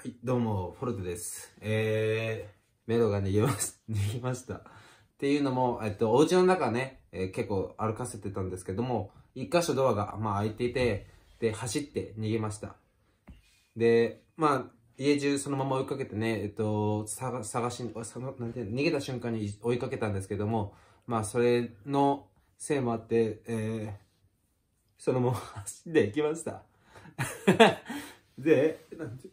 はい、どうも、フォルトです。えー、メロが逃げます、逃げました。っていうのも、えっと、お家の中ね、えー、結構歩かせてたんですけども、一箇所ドアが、まあ、開いていて、で、走って逃げました。で、まあ、家中そのまま追いかけてね、えっと、探し、その、なんて、逃げた瞬間に追いかけたんですけども、まあ、それのせいもあって、えー、そのまま走っていきました。で、なんて、